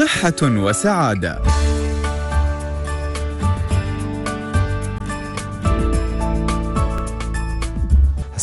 صحة وسعادة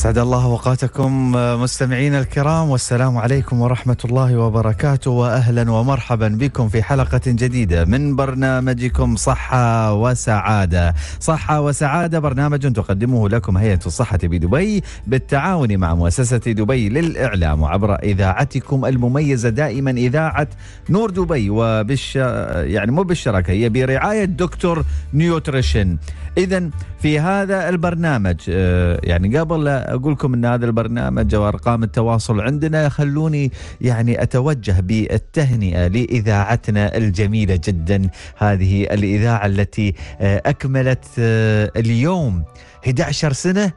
اسعد الله اوقاتكم آه، مستمعينا الكرام والسلام عليكم ورحمه الله وبركاته واهلا ومرحبا بكم في حلقه جديده من برنامجكم صحه وسعاده، صحه وسعاده برنامج تقدمه لكم هيئه الصحه بدبي بالتعاون مع مؤسسه دبي للاعلام وعبر اذاعتكم المميزه دائما اذاعه نور دبي وبالش يعني مو بالشراكه هي برعايه دكتور نيوتريشن اذا في هذا البرنامج آه، يعني قبل لا اقول لكم ان هذا البرنامج وارقام التواصل عندنا خلوني يعني اتوجه بالتهنئه لاذاعتنا الجميله جدا هذه الاذاعه التي آه، اكملت آه، اليوم 11 سنه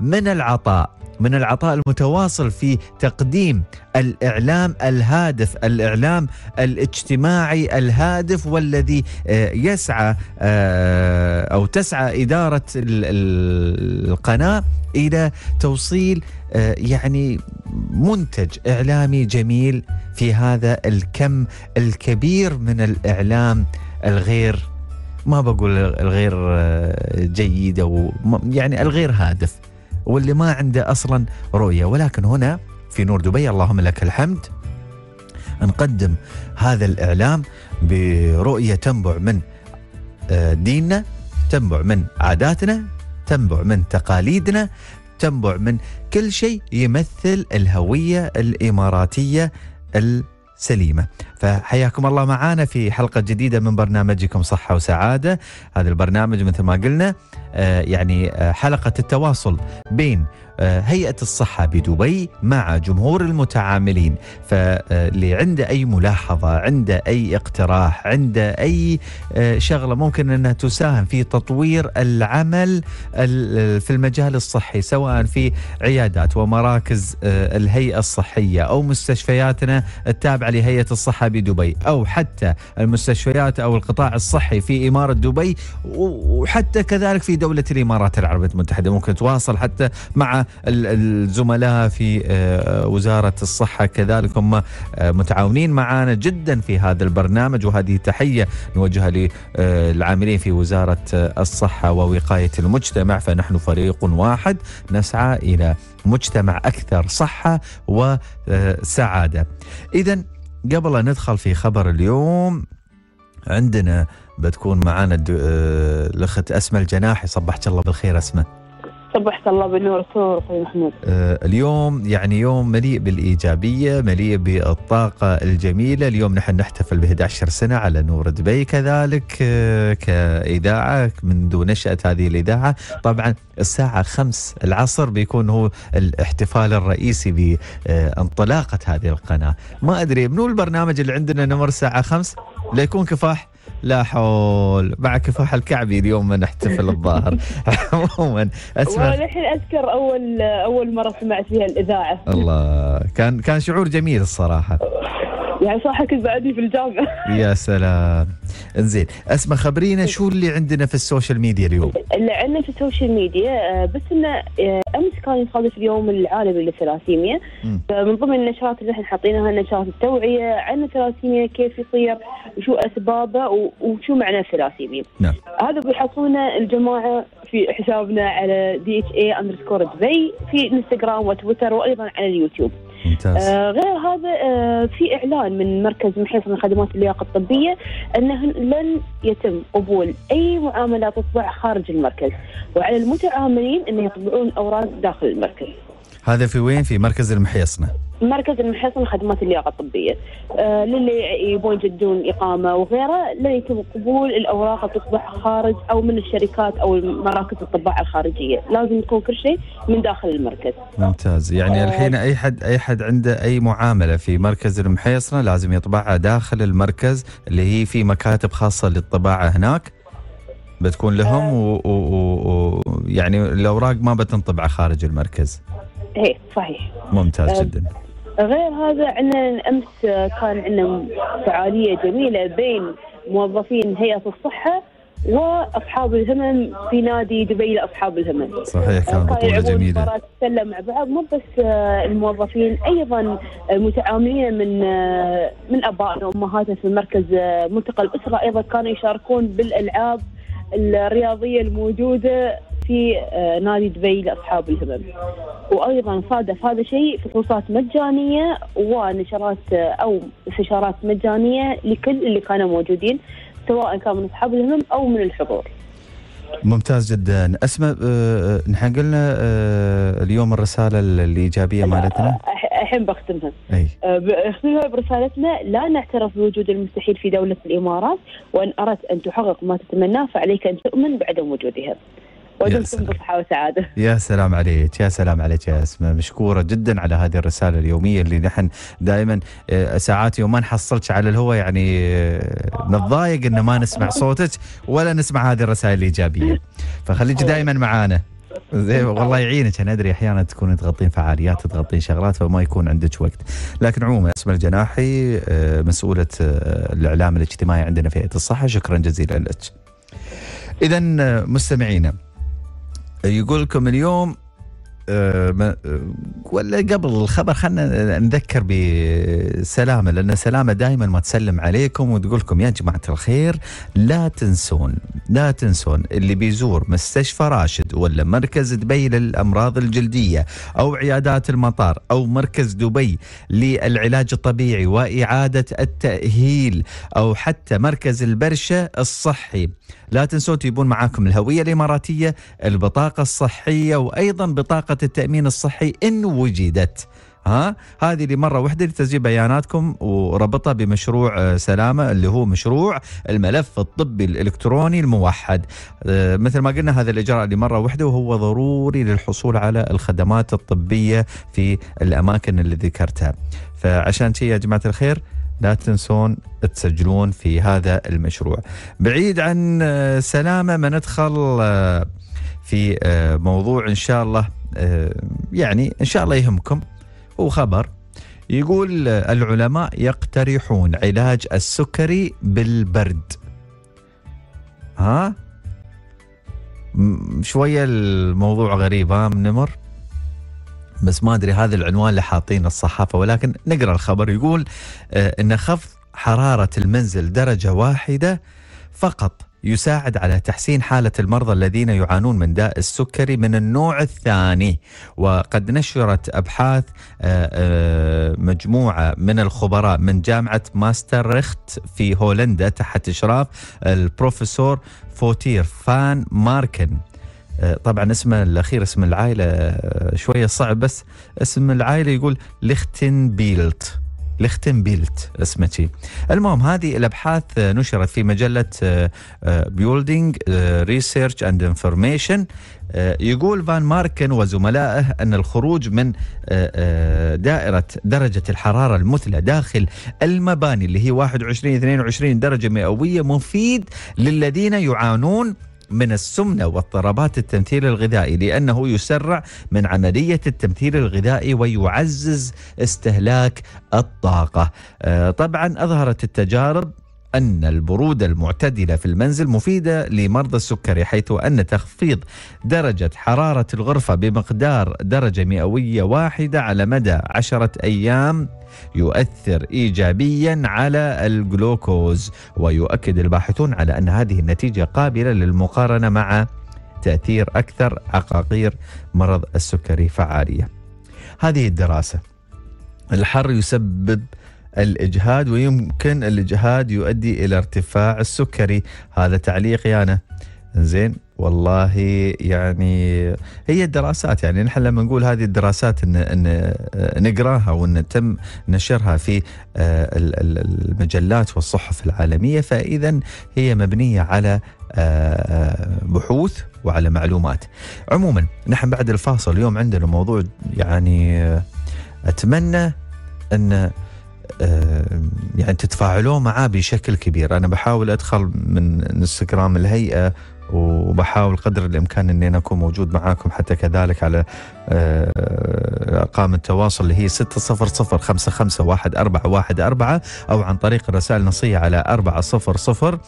من العطاء من العطاء المتواصل في تقديم الاعلام الهادف، الاعلام الاجتماعي الهادف والذي آه، يسعى آه، او تسعى اداره القناه الى توصيل آه، يعني منتج اعلامي جميل في هذا الكم الكبير من الاعلام الغير ما بقول الغير جيد او يعني الغير هادف واللي ما عنده اصلا رؤيه ولكن هنا في نور دبي اللهم لك الحمد نقدم هذا الاعلام برؤيه تنبع من آه، ديننا تنبع من عاداتنا تنبع من تقاليدنا تنبع من كل شيء يمثل الهويه الاماراتيه السليمه فحياكم الله معنا في حلقة جديدة من برنامجكم صحة وسعادة هذا البرنامج مثل ما قلنا آه، يعني آه، حلقة التواصل بين آه، هيئة الصحة بدبي مع جمهور المتعاملين فاللي عنده أي ملاحظة عنده أي اقتراح عنده أي شغلة ممكن أنها تساهم في تطوير العمل في المجال الصحي سواء في عيادات ومراكز الهيئة الصحية أو مستشفياتنا التابعة لهيئة الصحة بدبي أو حتى المستشفيات أو القطاع الصحي في إمارة دبي وحتى كذلك في دولة الإمارات العربية المتحدة ممكن تواصل حتى مع الزملاء في آه، وزارة الصحة كذلك هم آه، متعاونين معنا جدا في هذا البرنامج وهذه تحية نوجهها للعاملين آه، في وزارة الصحة ووقاية المجتمع فنحن فريق واحد نسعى إلى مجتمع أكثر صحة وسعادة إذا قبل أن ندخل في خبر اليوم عندنا بتكون معانا الدو... آه، الاخت اسماء الجناحي صبحت الله بالخير اسماء صبحت الله بالنور صور اخوي محمود آه، اليوم يعني يوم مليء بالايجابيه مليء بالطاقه الجميله اليوم نحن نحتفل ب 11 سنه على نور دبي كذلك آه، كاذاعه منذ نشاه هذه الاذاعه طبعا الساعه 5 العصر بيكون هو الاحتفال الرئيسي بانطلاقه هذه القناه ما ادري منو البرنامج اللي عندنا نمر الساعه 5 ليكون كفاح لا حول مع كفاح الكعبي اليوم ما نحتفل الظاهر عموما اسمع والحين اذكر اول اول مره سمعت فيها الاذاعه الله كان كان شعور جميل الصراحه يعني صح كنت بعدني في الجامعة يا سلام انزين اسمع خبرينا شو اللي عندنا في السوشيال ميديا اليوم اللي عندنا في السوشيال ميديا آه، بس انه آه، امس كان يصادف اليوم العالمي للثلاسيميا آه، من ضمن النشرات اللي احنا حاطينها نشرات التوعية عن الثلاسيميا كيف يصير وشو اسبابه وشو معنى الثلاسيميا نعم هذا بيحطونه الجماعة في حسابنا على دي اتش اي اندرسكور دبي في انستغرام وتويتر وايضا على اليوتيوب ممتاز. آه غير هذا آه في إعلان من مركز محيط من خدمات اللياقة الطبية أنه لن يتم قبول أي معاملة تطبع خارج المركز وعلى المتعاملين أن يطبعون أوراق داخل المركز هذا في وين في مركز المحيصنة مركز المحيصن خدمات اللياقه الطبيه آه للي يبون يجدون اقامه وغيره لا يتم قبول الاوراق تطبع خارج او من الشركات او مراكز الطباعه الخارجيه لازم يكون كل شيء من داخل المركز ممتاز يعني آه الحين اي حد اي حد عنده اي معامله في مركز المحيصنه لازم يطبعها داخل المركز اللي هي في مكاتب خاصه للطباعه هناك بتكون لهم ويعني و... و... يعني الاوراق ما بتنطبع خارج المركز. ايه صحيح. ممتاز آه، جدا. غير هذا عندنا امس كان عندنا فعاليه جميله بين موظفين هيئه الصحه واصحاب الهمم في نادي دبي لاصحاب الهمم. صحيح كانت بطوله جميله. مباراه مع بعض مو بس الموظفين ايضا المتعاملين من من ابائنا وامهاتنا في مركز ملتقى الاسره ايضا كانوا يشاركون بالالعاب الرياضيه الموجوده في آه، نادي دبي لاصحاب الهمم. وايضا صادف هذا الشيء فحوصات مجانيه ونشرات آه، او استشارات مجانيه لكل اللي كانوا موجودين سواء كان من اصحاب الهمم او من الحضور. ممتاز جدا اسماء آه، نحن قلنا اليوم الرساله الايجابيه مالتنا الحين بختمها اي بختمها برسالتنا لا نعترف بوجود المستحيل في دوله الامارات وان اردت ان تحقق ما تتمناه فعليك ان تؤمن بعدم وجودها ودمتم بصحة وسعادة يا سلام عليك يا سلام عليك يا اسماء مشكورة جدا على هذه الرسالة اليومية اللي نحن دائما آه، ساعات يوم ما نحصلش على الهواء يعني آه، نتضايق ان ما نسمع صوتك ولا نسمع هذه الرسائل الإيجابية فخليك دائما معانا زين والله يعينك انا ادري احيانا تكون تغطين فعاليات تغطين شغلات فما يكون عندك وقت لكن عموما اسماء الجناحي آه، مسؤوله الاعلام الاجتماعي عندنا في هيئه الصحه شكرا جزيلا لك اذا مستمعينا يقول لكم اليوم آه، آه، ولا قبل الخبر خلنا نذكر بسلامه لان سلامه دائما ما تسلم عليكم وتقول لكم يا جماعه الخير لا تنسون لا تنسون اللي بيزور مستشفى راشد ولا مركز دبي للامراض الجلديه او عيادات المطار او مركز دبي للعلاج الطبيعي واعاده التاهيل او حتى مركز البرشه الصحي لا تنسون تجيبون معاكم الهويه الاماراتيه البطاقه الصحيه وايضا بطاقه التأمين الصحي إن وجدت ها هذه لمره واحده لتسجيل بياناتكم وربطها بمشروع آه، سلامه اللي هو مشروع الملف الطبي الالكتروني الموحد آه، مثل ما قلنا هذا الاجراء لمره واحده وهو ضروري للحصول على الخدمات الطبيه في الاماكن اللي ذكرتها فعشان شيء يا جماعه الخير لا تنسون تسجلون في هذا المشروع بعيد عن آه، سلامه ما ندخل في موضوع ان شاء الله آه، يعني إن شاء الله يهمكم هو خبر يقول العلماء يقترحون علاج السكري بالبرد ها شوية الموضوع غريب ها من نمر بس ما أدري هذا العنوان اللي حاطينه الصحافة ولكن نقرأ الخبر يقول آه، أن خفض حرارة المنزل درجة واحدة فقط يساعد على تحسين حالة المرضى الذين يعانون من داء السكري من النوع الثاني وقد نشرت أبحاث آه، آه، مجموعة من الخبراء من جامعة ريخت في هولندا تحت إشراف البروفيسور فوتير فان ماركن آه، طبعا اسمه الاخير اسم العائله شويه صعب بس اسم العائله يقول بيلت بيلت اسمتي المهم هذه الابحاث نشرت في مجله بيولدينج ريسيرش اند انفورميشن يقول فان ماركن وزملائه ان الخروج من آه، آه، دائره درجه الحراره المثلى داخل المباني اللي هي 21 22 درجه مئويه مفيد للذين يعانون من السمنة واضطرابات التمثيل الغذائي لأنه يسرع من عملية التمثيل الغذائي ويعزز استهلاك الطاقة آه، طبعا أظهرت التجارب أن البرودة المعتدلة في المنزل مفيدة لمرضى السكري حيث أن تخفيض درجة حرارة الغرفة بمقدار درجة مئوية واحدة على مدى عشرة أيام يؤثر ايجابيا على الجلوكوز ويؤكد الباحثون على ان هذه النتيجه قابله للمقارنه مع تاثير اكثر عقاقير مرض السكري فعاليه. هذه الدراسه الحر يسبب الاجهاد ويمكن الاجهاد يؤدي الى ارتفاع السكري هذا تعليقي انا زين والله يعني هي الدراسات يعني نحن لما نقول هذه الدراسات إن إن نقراها وان تم نشرها في آه، المجلات والصحف العالميه فاذا هي مبنيه على آه، بحوث وعلى معلومات. عموما نحن بعد الفاصل اليوم عندنا موضوع يعني اتمنى ان آه، يعني تتفاعلون معاه بشكل كبير انا بحاول ادخل من انستغرام الهيئه وبحاول قدر الامكان اني انا اكون موجود معاكم حتى كذلك على آه، ارقام التواصل اللي هي 600551414 او عن طريق الرسائل النصيه على 400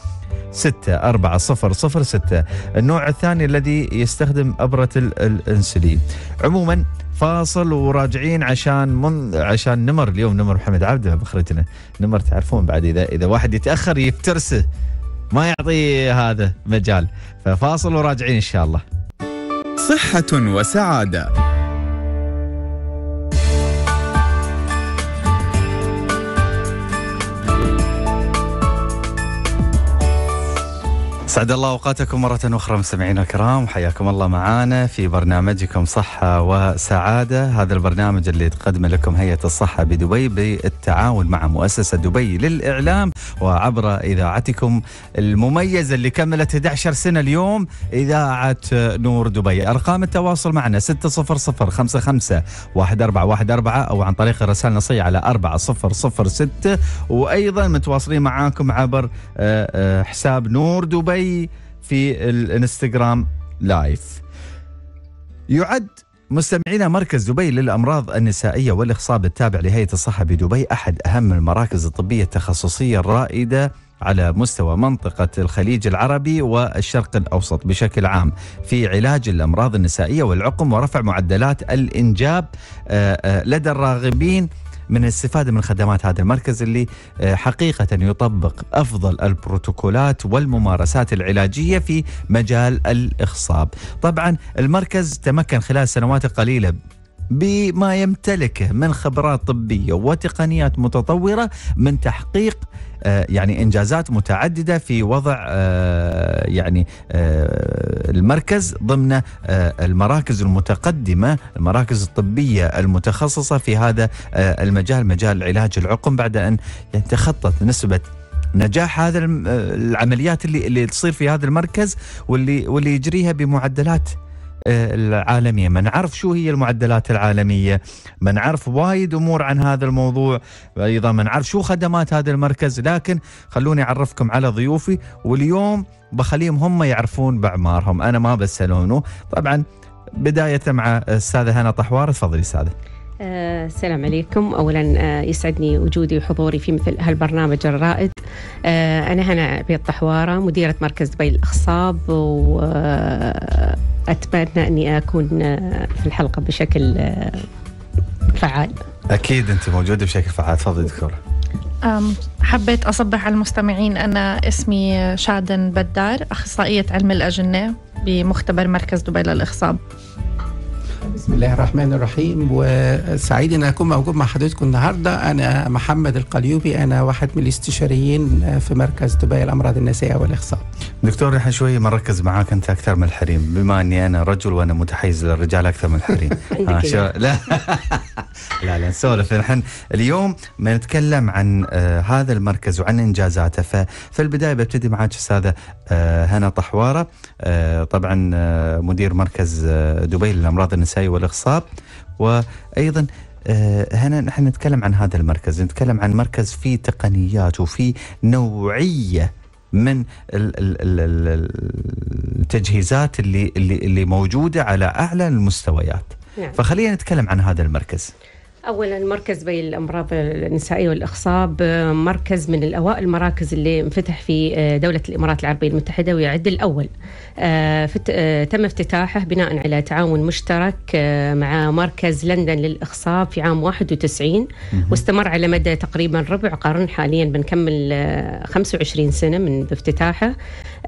النوع الثاني الذي يستخدم ابره الانسولين عموما فاصل وراجعين عشان من عشان نمر اليوم نمر محمد عبده بخرتنا نمر تعرفون بعد اذا اذا واحد يتاخر يفترسه ما يعطي هذا مجال ففاصل وراجعين ان شاء الله صحه وسعاده اسعد الله اوقاتكم مره اخرى مستمعينا الكرام حياكم الله معانا في برنامجكم صحه وسعاده هذا البرنامج اللي تقدمه لكم هيئه الصحه بدبي بالتعاون مع مؤسسه دبي للاعلام وعبر اذاعتكم المميزه اللي كملت 11 سنه اليوم اذاعه نور دبي ارقام التواصل معنا 600551414 1414 او عن طريق الرسائل النصيه على 4006 وايضا متواصلين معاكم عبر آه، آه، حساب نور دبي الحي في الانستغرام لايف يعد مستمعينا مركز دبي للامراض النسائيه والاخصاب التابع لهيئه الصحه بدبي احد اهم المراكز الطبيه التخصصيه الرائده على مستوى منطقة الخليج العربي والشرق الأوسط بشكل عام في علاج الأمراض النسائية والعقم ورفع معدلات الإنجاب آه، آه، لدى الراغبين من الاستفاده من خدمات هذا المركز اللي آه، حقيقه يطبق افضل البروتوكولات والممارسات العلاجيه في مجال الاخصاب. طبعا المركز تمكن خلال سنوات قليله بما يمتلكه من خبرات طبيه وتقنيات متطوره من تحقيق آه، يعني انجازات متعدده في وضع آه، يعني آه، المركز ضمن المراكز المتقدمه، المراكز الطبيه المتخصصه في هذا المجال مجال علاج العقم بعد ان تخطت نسبه نجاح هذا العمليات اللي اللي تصير في هذا المركز واللي واللي يجريها بمعدلات العالميه، ما نعرف شو هي المعدلات العالميه، ما نعرف وايد امور عن هذا الموضوع، ايضا ما نعرف شو خدمات هذا المركز، لكن خلوني اعرفكم على ضيوفي واليوم بخليهم هم يعرفون باعمارهم، انا ما بسالونه، طبعا بدايه مع الاستاذه هنا طحوار، تفضلي استاذه. أه السلام عليكم اولا أه يسعدني وجودي وحضوري في مثل هالبرنامج الرائد أه انا هنا بيت طحواره مديره مركز دبي الاخصاب و آه، أتمنى أني أكون آه، في الحلقة بشكل آه، فعال أكيد أنت موجودة بشكل فعال تفضلي دكتورة حبيت أصبح على المستمعين أنا اسمي شادن بدار أخصائية علم الأجنة بمختبر مركز دبي للإخصاب بسم الله الرحمن الرحيم وسعيد ان اكون موجود مع حضرتكم النهارده انا محمد القليوبي انا واحد من الاستشاريين في مركز دبي الامراض النسائيه والاخصاب دكتور احنا شويه مركز معاك انت اكثر من الحريم بما اني انا رجل وانا متحيز للرجال اكثر من الحريم آه لا لا لا نسولف نحن اليوم بنتكلم عن آه هذا المركز وعن انجازاته ففي البدايه ببتدي معك استاذه آه هنا طحواره آه طبعا آه مدير مركز آه دبي للامراض النسائيه الوقايه والاخصاب وايضا آه، هنا نحن نتكلم عن هذا المركز نتكلم عن مركز فيه تقنيات وفي نوعيه من التجهيزات اللي اللي موجوده على اعلى المستويات يعني. فخلينا نتكلم عن هذا المركز اولا مركز بي الامراض النسائيه والاخصاب آه، مركز من الاوائل المراكز اللي انفتح في آه، دوله الامارات العربيه المتحده ويعد الاول آه، تم افتتاحه بناء على تعاون مشترك مع مركز لندن للاخصاب في عام 91 واستمر على مدى تقريبا ربع قرن حاليا بنكمل 25 سنه من افتتاحه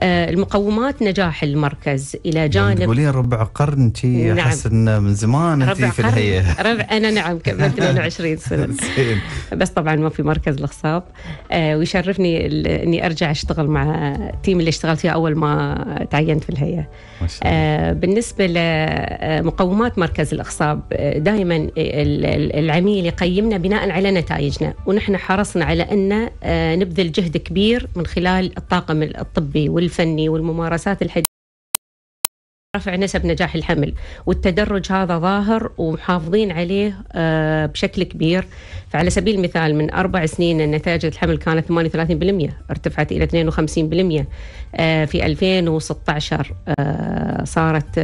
المقومات نجاح المركز الى يعني جانب تقولين ربع قرن شي نعم. احس نعم. من زمان انت في الهيئه ربع انا نعم 22 سنه بس طبعا ما في مركز الاخصاب آه، ويشرفني اني ارجع اشتغل مع التيم اللي اشتغلت فيه اول ما تعينت في الهيئه آه، بالنسبه لمقومات آه، مركز الاخصاب دائما العميل يقيمنا بناء على نتائجنا ونحن حرصنا على ان نبذل جهد كبير من خلال الطاقم الطبي والفني والممارسات الحديثه رفع نسب نجاح الحمل والتدرج هذا ظاهر ومحافظين عليه آه، بشكل كبير فعلى سبيل المثال من أربع سنين نتائج الحمل كانت 38% ارتفعت إلى 52% آه، في 2016 آه، صارت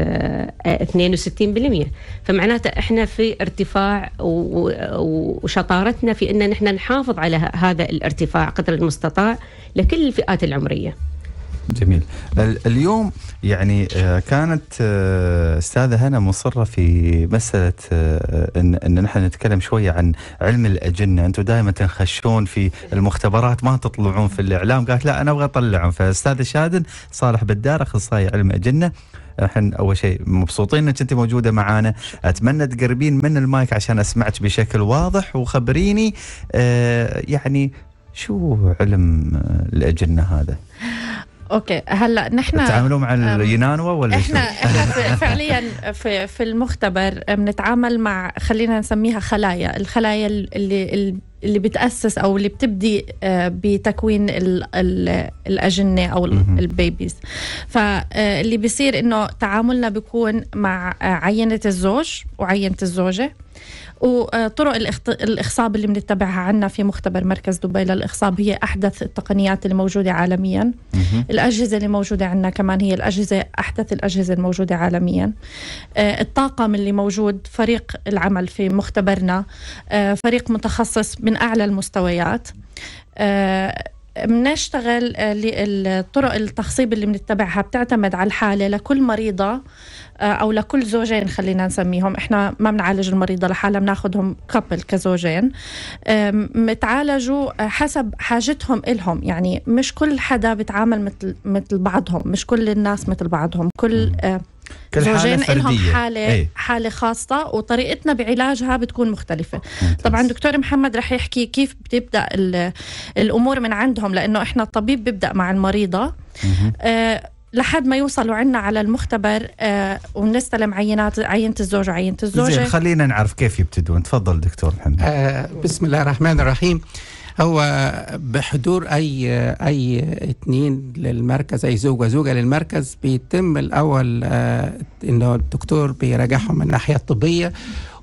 62% فمعناته احنا في ارتفاع وشطارتنا في ان نحن نحافظ على هذا الارتفاع قدر المستطاع لكل الفئات العمريه. جميل اليوم يعني آه، كانت آه، استاذه هنا مصره في مساله آه، ان ان نحن نتكلم شويه عن علم الاجنه، انتم دائما تنخشون في المختبرات ما تطلعون في الاعلام، قالت لا انا ابغى اطلعهم، فاستاذه شادن صالح بدار اخصائي علم اجنه احنا اول شيء مبسوطين انك انت موجوده معانا اتمنى تقربين من المايك عشان اسمعك بشكل واضح وخبريني يعني شو علم الاجنه هذا اوكي هلا نحن بتتعاملوا مع اليونانوا ولا احنا احنا فعليا في, في المختبر بنتعامل مع خلينا نسميها خلايا الخلايا اللي اللي بتاسس او اللي بتبدي أه، بتكوين الاجنه او البيبيز فاللي أه، بيصير انه تعاملنا بيكون مع عينه الزوج وعينه الزوجه وطرق الاخصاب اللي بنتبعها عنا في مختبر مركز دبي للاخصاب هي احدث التقنيات الموجوده عالميا الاجهزه اللي موجوده عنا كمان هي الاجهزه احدث الاجهزه الموجوده عالميا آه، الطاقم اللي موجود فريق العمل في مختبرنا آه، فريق متخصص من اعلى المستويات بنشتغل آه، الطرق التخصيب اللي بنتبعها بتعتمد على الحالة لكل مريضة آه، او لكل زوجين خلينا نسميهم احنا ما بنعالج المريضه لحالها بناخذهم كابل كزوجين متعالجوا حسب حاجتهم إلهم يعني مش كل حدا بتعامل مثل مثل بعضهم مش كل الناس مثل بعضهم كل آه، كل زوجين لهم حالة ايه؟ حالة خاصة وطريقتنا بعلاجها بتكون مختلفة ممتاز. طبعا دكتور محمد رح يحكي كيف بتبدأ الأمور من عندهم لأنه إحنا الطبيب بيبدأ مع المريضة آه لحد ما يوصلوا عنا على المختبر آه ونستلم عينات عينه الزوج وعينه الزوجه زين خلينا نعرف كيف يبتدون تفضل دكتور محمد آه بسم الله الرحمن الرحيم هو بحضور اي اي اثنين للمركز اي زوجه زوجه للمركز بيتم الاول آه انه الدكتور بيراجعهم من الناحيه الطبيه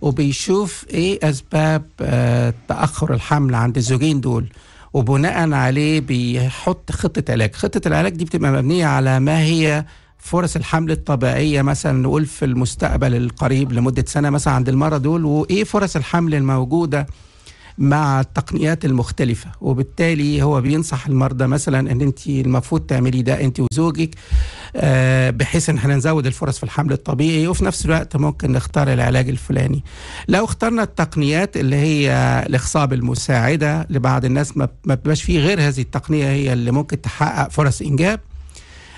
وبيشوف ايه اسباب آه تاخر الحمل عند الزوجين دول وبناء عليه بيحط خطه علاج خطه العلاج دي بتبقى مبنيه على ما هي فرص الحمل الطبيعية مثلا نقول في المستقبل القريب لمدة سنة مثلا عند المرة دول وإيه فرص الحمل الموجودة مع التقنيات المختلفة وبالتالي هو بينصح المرضى مثلا أن أنت المفروض تعملي ده أنت وزوجك آه، بحيث ان احنا نزود الفرص في الحمل الطبيعي وفي نفس الوقت ممكن نختار العلاج الفلاني لو اخترنا التقنيات اللي هي الاخصاب المساعده لبعض الناس ما بيبقاش فيه غير هذه التقنيه هي اللي ممكن تحقق فرص انجاب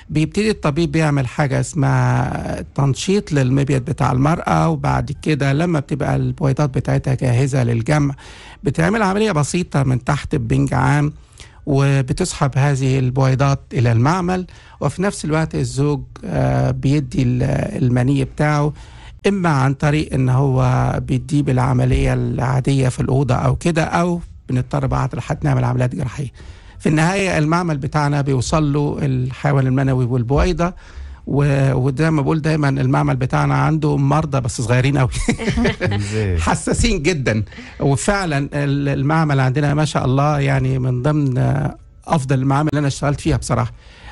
بيبتدي الطبيب بيعمل حاجة اسمها تنشيط للمبيض بتاع المرأة وبعد كده لما بتبقى البويضات بتاعتها جاهزة للجمع بتعمل عملية بسيطة من تحت ببنج عام وبتسحب هذه البويضات إلى المعمل وفي نفس الوقت الزوج آه، بيدي المني بتاعه إما عن طريق إن هو بيديه بالعملية العادية في الأوضة أو كده أو بنضطر بعد لحد نعمل عمليات جراحية في النهاية المعمل بتاعنا بيوصل له الحيوان المنوي والبويضة وده ما بقول دايما المعمل بتاعنا عنده مرضى بس صغيرين قوي حساسين جدا وفعلا المعمل عندنا ما شاء الله يعني من ضمن افضل المعامل اللي انا اشتغلت فيها بصراحه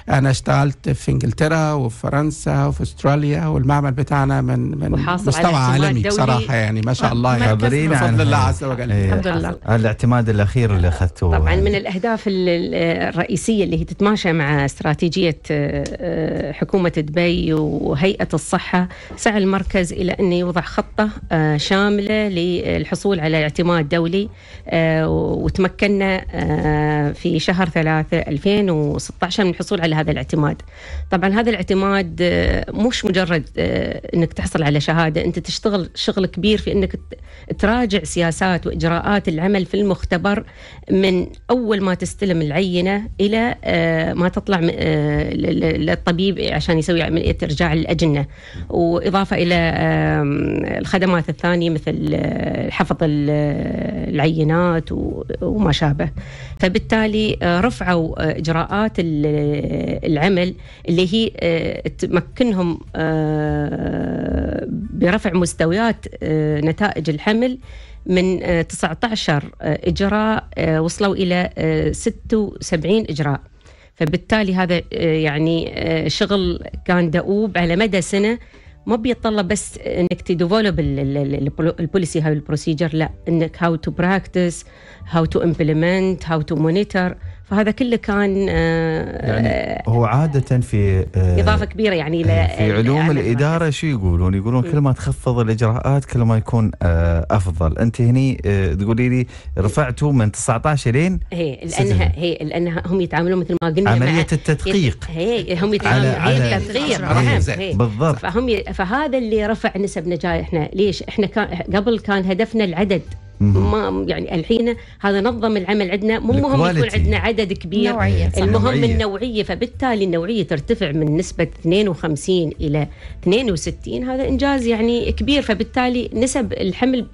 انا اشتغلت في انجلترا وفي فرنسا وفي استراليا والمعمل بتاعنا من من مستوى عالمي بصراحه يعني ما شاء آه، الله يعني بفضل الله عز وجل إيه. الحمد لله الاعتماد الاخير اللي اخذته طبعا من الاهداف الرئيسيه اللي هي تتماشى مع استراتيجيه آه، آه، حكومه دبي وهيئه الصحه سعى المركز الى ان يوضع خطه شامله للحصول على اعتماد دولي وتمكنا في شهر 3 2016 من الحصول على خلال هذا الاعتماد طبعا هذا الاعتماد آه، مش مجرد آه، انك تحصل على شهاده انت تشتغل شغل كبير في انك تراجع سياسات واجراءات العمل في المختبر من اول ما تستلم العينه الى آه، ما تطلع للطبيب عشان يسوي عمليه ارجاع الاجنه واضافه الى الخدمات الثانيه مثل حفظ العينات وما شابه فبالتالي رفعوا اجراءات العمل اللي هي آه، تمكنهم آه، برفع مستويات آه، نتائج الحمل من 19 إجراء وصلوا إلى 76 إجراء فبالتالي هذا يعني شغل كان دؤوب على مدى سنة ما بيتطلب بس انك تديفلوب البوليسي هاي البروسيجر لا انك هاو تو براكتس هاو تو امبلمنت هاو تو مونيتور فهذا كله كان آه، يعني آه، هو عادة في آه، إضافة كبيرة يعني إيه، في علوم الإدارة شو يقولون يقولون كل ما تخفض الإجراءات كل ما يكون أفضل أنت هني تقولي لي رفعتوا من 19 لين هي لأنها هي لأنها هم يتعاملون مثل ما قلنا عملية التدقيق هي هم يتعاملون على التدقيق إيه، بالضبط فهم فهذا اللي رفع نسب نجاحنا ليش احنا كان قبل كان هدفنا العدد ما يعني الحين هذا نظم العمل عندنا مو مهم يكون عندنا عدد كبير نوعية صح. المهم نوعية. النوعيه فبالتالي النوعيه ترتفع من نسبه 52 الى 62 هذا انجاز يعني كبير فبالتالي نسب الحمل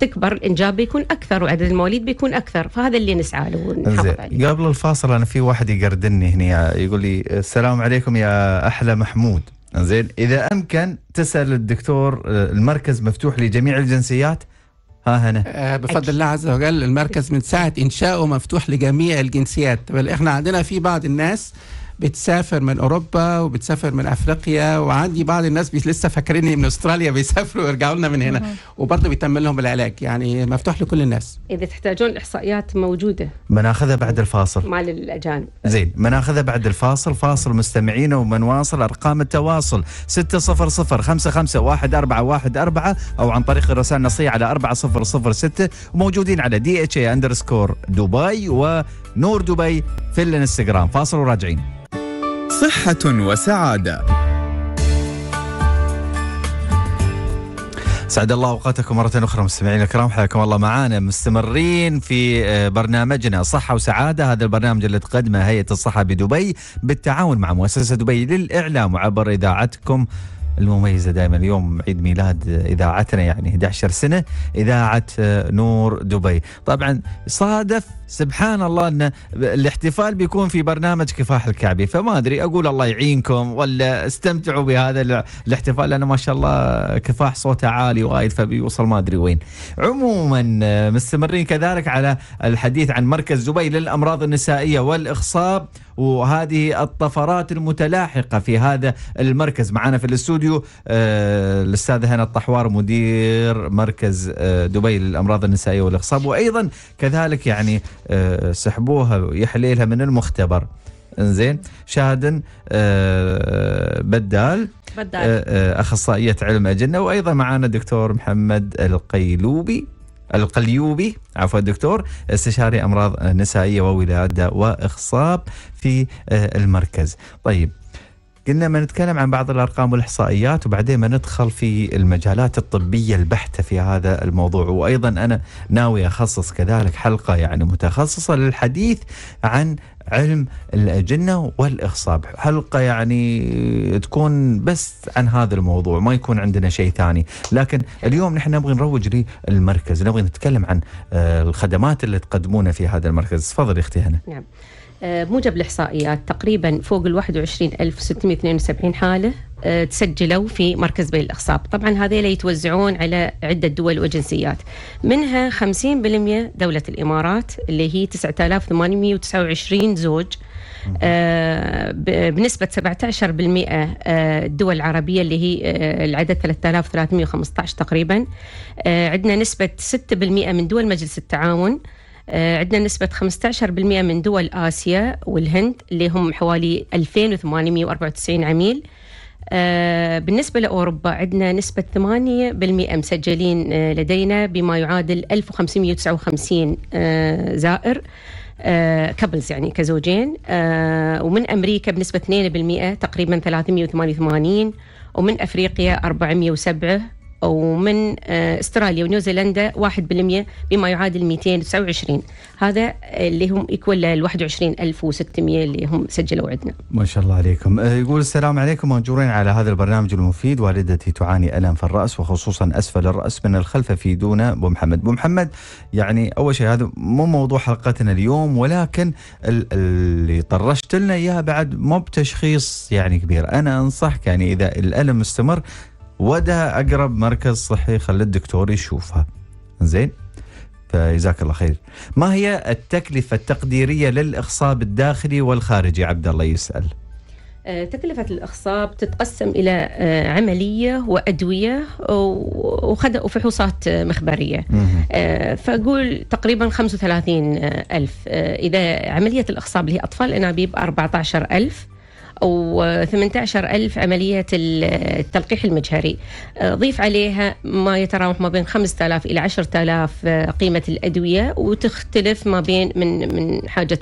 تكبر الانجاب بيكون اكثر وعدد المواليد بيكون اكثر فهذا اللي نسعى له ونحافظ عليه قبل الفاصل انا في واحد يقردني هنا يقول لي السلام عليكم يا احلى محمود زين اذا امكن تسال الدكتور آه، المركز مفتوح لجميع الجنسيات ها هنا آه، بفضل الله عز وجل المركز من ساعة إنشائه مفتوح لجميع الجنسيات بل إحنا عندنا في بعض الناس بتسافر من اوروبا وبتسافر من افريقيا وعندي بعض الناس لسه فاكريني من استراليا بيسافروا ويرجعوا لنا من هنا وبرضه بيتم لهم العلاج يعني مفتوح لكل الناس اذا تحتاجون الاحصائيات موجوده بناخذها بعد الفاصل مال الاجانب زين بناخذها بعد الفاصل فاصل مستمعينا وبنواصل ارقام التواصل 600551414 او عن طريق الرسائل النصيه على 4006 وموجودين على دي اتش اي اندرسكور دبي ونور دبي في الانستغرام فاصل وراجعين صحة وسعادة سعد الله اوقاتكم مره اخرى مستمعينا الكرام حياكم الله معانا مستمرين في آه، برنامجنا صحه وسعاده هذا البرنامج اللي تقدمه هيئه الصحه بدبي بالتعاون مع مؤسسه دبي للاعلام وعبر اذاعتكم المميزه دائما اليوم عيد ميلاد اذاعتنا يعني 11 سنه اذاعه آه، نور دبي طبعا صادف سبحان الله ان الاحتفال بيكون في برنامج كفاح الكعبي فما ادري اقول الله يعينكم ولا استمتعوا بهذا الاحتفال لانه ما شاء الله كفاح صوته عالي وايد فبيوصل ما ادري وين. عموما مستمرين كذلك على الحديث عن مركز دبي للامراض النسائيه والاخصاب وهذه الطفرات المتلاحقه في هذا المركز معنا في الاستوديو آه، الاستاذ هنا الطحوار مدير مركز آه، دبي للامراض النسائيه والاخصاب وايضا كذلك يعني آه، سحبوها يحليلها من المختبر انزين شاهدن آه، بدال بدال آه، اخصائيه علم اجنه وايضا معانا دكتور محمد القيلوبي القليوبي عفوا دكتور استشاري امراض نسائيه وولاده واخصاب في المركز طيب قلنا ما نتكلم عن بعض الارقام والاحصائيات وبعدين ما ندخل في المجالات الطبيه البحته في هذا الموضوع وايضا انا ناوي اخصص كذلك حلقه يعني متخصصه للحديث عن علم الاجنه والاخصاء حلقه يعني تكون بس عن هذا الموضوع ما يكون عندنا شيء ثاني لكن اليوم نحن نبغى نروج للمركز نبغى نتكلم عن آه، الخدمات اللي تقدمونها في هذا المركز تفضل اختي هنا نعم آه، موجب الإحصائيات تقريبا فوق ال 21672 حالة آه، تسجلوا في مركز بي الإخصاب طبعا هذيلا يتوزعون على عدة دول وجنسيات منها 50% دولة الإمارات اللي هي 9829 زوج آه، بنسبة 17% الدول العربية اللي هي العدد 3315 تقريبا عندنا نسبة 6% من دول مجلس التعاون آه، عندنا نسبة 15% من دول آسيا والهند اللي هم حوالي 2894 عميل آه، بالنسبة لأوروبا عندنا نسبة 8% مسجلين آه، لدينا بما يعادل 1559 زائر كابلز يعني كزوجين ومن أمريكا بنسبة 2% تقريبا 388 ومن أفريقيا 407 ومن آه، استراليا ونيوزيلندا 1% بما يعادل 229 هذا اللي هم يكون ال 21600 اللي هم سجلوا عندنا. ما شاء الله عليكم، آه، يقول السلام عليكم مأجورين على هذا البرنامج المفيد، والدتي تعاني ألم في الرأس وخصوصا أسفل الرأس من الخلف في دون أبو محمد، أبو محمد يعني أول شيء هذا مو موضوع حلقتنا اليوم ولكن اللي طرشت لنا إياه بعد مو بتشخيص يعني كبير، أنا أنصحك يعني إذا الألم مستمر ودها اقرب مركز صحي خلي الدكتور يشوفها زين فجزاك الله خير ما هي التكلفة التقديرية للإخصاب الداخلي والخارجي عبد الله يسأل آه، تكلفة الإخصاب تتقسم إلى آه، عملية وأدوية وفحوصات آه، مخبرية فأقول تقريبا 35 ألف إذا عملية الإخصاب اللي هي أطفال أنابيب 14 ألف و18 ألف عملية التلقيح المجهري آه، ضيف عليها ما يتراوح ما بين 5000 إلى 10000 آه، قيمة الأدوية وتختلف ما بين من من حاجة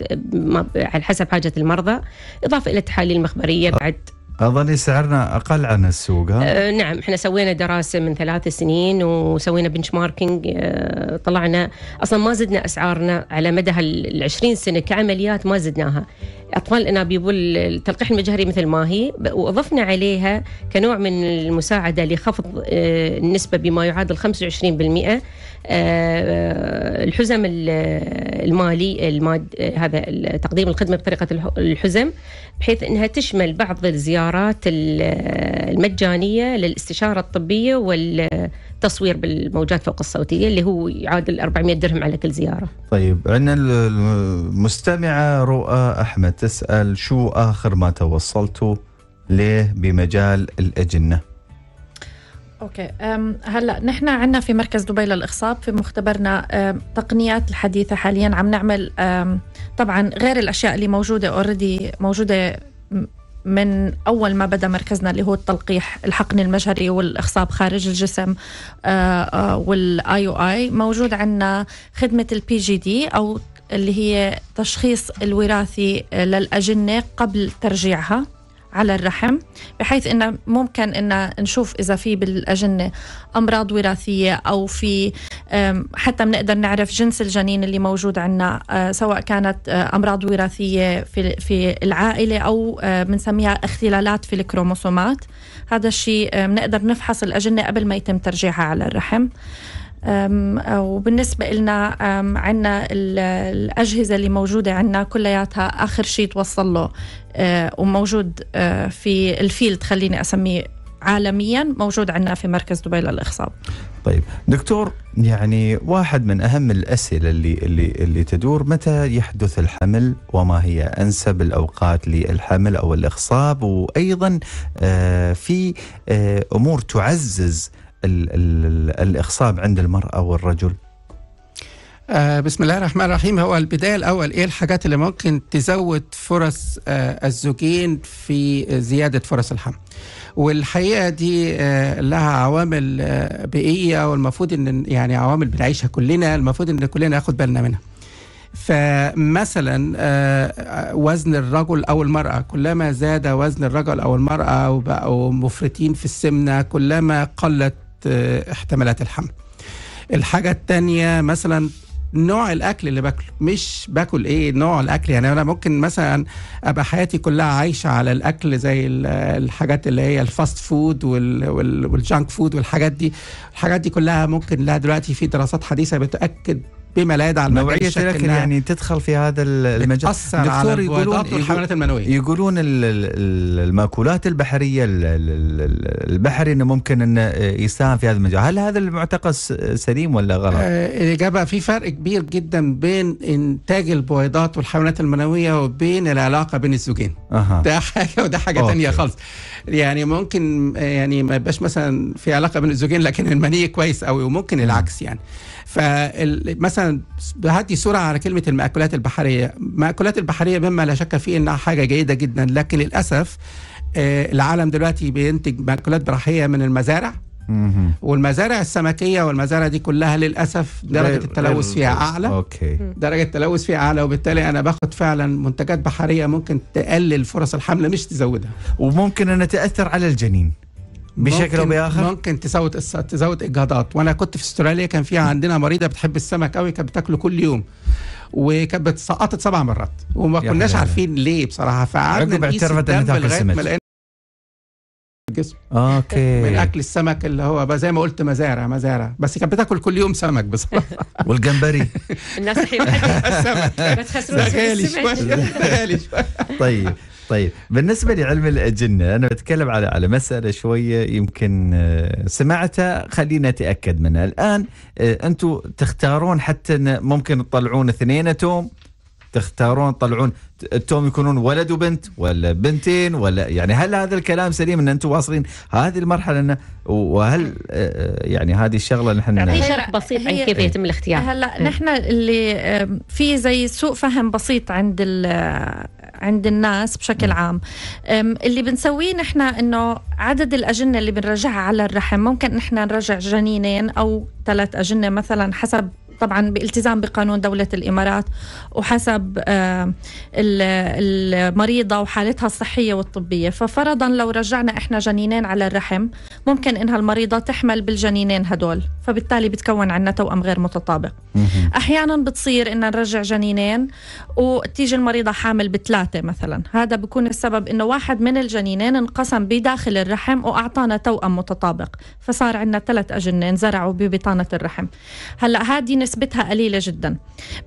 على حسب حاجة المرضى إضافة إلى التحاليل المخبرية بعد أظن سعرنا اقل عن السوق ها؟ آه نعم احنا سوينا دراسه من ثلاث سنين وسوينا بنش ماركينج آه طلعنا اصلا ما زدنا اسعارنا على مدى العشرين 20 سنه كعمليات ما زدناها اطفال الانابيب والتلقيح المجهري مثل ما هي واضفنا عليها كنوع من المساعده لخفض آه، النسبه بما يعادل 25% آه، آه، الحزم المالي الماد هذا تقديم الخدمه بطريقه الحزم بحيث انها تشمل بعض الزيارات المجانيه للاستشاره الطبيه وال تصوير بالموجات فوق الصوتيه اللي هو يعادل 400 درهم على كل زياره. طيب عندنا المستمعه رؤى احمد تسال شو اخر ما توصلتوا ليه بمجال الاجنه؟ اوكي هلا نحن عندنا في مركز دبي للاخصاب في مختبرنا تقنيات الحديثه حاليا عم نعمل طبعا غير الاشياء اللي موجوده اوريدي موجوده من أول ما بدأ مركزنا اللي هو التلقيح الحقن المجهري والإخصاب خارج الجسم آه، آه، والاي او اي موجود عندنا خدمة البي جي دي أو اللي هي تشخيص الوراثي للأجنة قبل ترجيعها على الرحم بحيث انه ممكن انه نشوف اذا في بالاجنه امراض وراثيه او في حتى بنقدر نعرف جنس الجنين اللي موجود عندنا آه، سواء كانت آه، امراض وراثيه في في العائله او آه، بنسميها اختلالات في الكروموسومات هذا الشيء بنقدر نفحص الاجنه قبل ما يتم ترجيعها على الرحم وبالنسبة لنا عنا الأجهزة اللي موجودة عنا كلياتها آخر شيء توصل له أه، وموجود أه، في الفيلد خليني أسميه عالميا موجود عندنا في مركز دبي للإخصاب طيب دكتور يعني واحد من أهم الأسئلة اللي, اللي, اللي تدور متى يحدث الحمل وما هي أنسب الأوقات للحمل أو الإخصاب وأيضا أه، في أمور تعزز ال ال الإخصاب عند المرأة والرجل؟ آه، بسم الله الرحمن الرحيم هو البداية الأول إيه الحاجات اللي ممكن تزود فرص آه، الزوجين في زيادة فرص الحمل والحقيقة دي آه، لها عوامل بيئية والمفروض إن يعني عوامل بنعيشها كلنا المفروض إن كلنا ناخد بالنا منها فمثلا وزن الرجل او المراه كلما زاد وزن الرجل او المراه وبقوا مفرطين في السمنه كلما قلت آه، احتمالات الحمل الحاجة التانية مثلا نوع الاكل اللي باكله مش باكل ايه نوع الاكل يعني انا ممكن مثلا ابقى حياتي كلها عايشه على الاكل زي الحاجات اللي هي الفاست فود والجانك فود والحاجات دي الحاجات دي كلها ممكن لها دلوقتي في دراسات حديثه بتاكد بما لا يدع المجال نوعية الأكل يعني تدخل في هذا المجال تأثر على يقولون الحملات المنوية يقولون المأكولات البحرية البحري انه ممكن انه يساهم في هذا المجال، هل هذا المعتقد سليم ولا غلط؟ آه الإجابة في فرق كبير جدا بين إنتاج البويضات والحيوانات المنوية وبين العلاقة بين الزوجين. أه. ده حاجة وده حاجة ثانية خالص. يعني ممكن يعني ما يبقاش مثلا في علاقة بين الزوجين لكن المني كويس قوي وممكن العكس يعني. فمثلا بهدي صورة على كلمة المأكولات البحرية المأكولات البحرية مما لا شك فيه إنها حاجة جيدة جدا لكن للأسف آه، العالم دلوقتي بينتج مأكولات براحية من المزارع والمزارع السمكية والمزارع دي كلها للأسف درجة التلوث فيها أعلى أوكي. درجة التلوث فيها أعلى وبالتالي أنا باخد فعلا منتجات بحرية ممكن تقلل فرص الحمل مش تزودها وممكن أن تأثر على الجنين بشكل او باخر ممكن تزود تزود اجهاضات وانا كنت في استراليا كان في عندنا مريضه بتحب السمك قوي كانت بتاكله كل يوم وكانت بتسقطت سبع مرات وما كناش عارفين ليه بصراحه فقعدنا نقيس ان لغايه الجسم اوكي من اكل السمك اللي هو بقى زي ما قلت مزارع مزارع بس كانت بتاكل كل يوم سمك بصراحه والجمبري الناس السمك بتخسروا السمك غالي شويه طيب طيب بالنسبه لعلم الاجنه انا بتكلم على على مساله شويه يمكن آه، سمعتها خلينا نتاكد منها الان آه، انتم تختارون حتى ممكن تطلعون اثنين توم تختارون تطلعون التوم يكونون ولد وبنت ولا بنتين ولا يعني هل هذا الكلام سليم ان انتم واصلين هذه المرحله انه وهل آه، يعني هذه الشغله نحن في يعني شرح بسيط عن كيف يتم الاختيار هلا إيه. نحن اللي في زي سوء فهم بسيط عند عند الناس بشكل عام اللي بنسويه نحن انه عدد الاجنه اللي بنرجعها على الرحم ممكن نحن نرجع جنينين او ثلاث اجنه مثلا حسب طبعا بالتزام بقانون دولة الإمارات وحسب آه، المريضة وحالتها الصحية والطبية ففرضا لو رجعنا إحنا جنينين على الرحم ممكن إنها المريضة تحمل بالجنينين هدول فبالتالي بتكون عندنا توأم غير متطابق أحيانا بتصير إن نرجع جنينين وتيجي المريضة حامل بثلاثة مثلا هذا بكون السبب إنه واحد من الجنينين انقسم بداخل الرحم وأعطانا توأم متطابق فصار عندنا ثلاث أجنين زرعوا ببطانة الرحم هلا هذه نسبتها قليلة جدا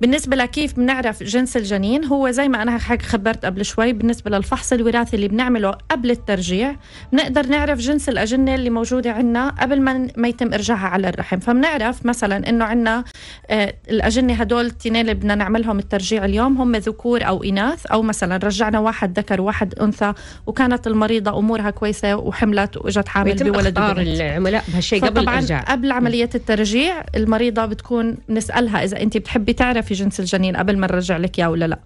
بالنسبة لكيف بنعرف جنس الجنين هو زي ما أنا خبرت قبل شوي بالنسبة للفحص الوراثي اللي بنعمله قبل الترجيع بنقدر نعرف جنس الأجنة اللي موجودة عندنا قبل ما, ما يتم إرجاعها على الرحم فبنعرف مثلا إنه عندنا آه، الأجنة هدول التنين اللي بدنا نعملهم الترجيع اليوم هم ذكور أو إناث أو مثلا رجعنا واحد ذكر وواحد أنثى وكانت المريضة أمورها كويسة وحملت وإجت حامل بولد العملاء بهالشيء قبل الإرجاع قبل عملية الترجيع المريضة بتكون نسالها اذا انت بتحبي تعرفي جنس الجنين قبل ما نرجع لك اياه ولا لا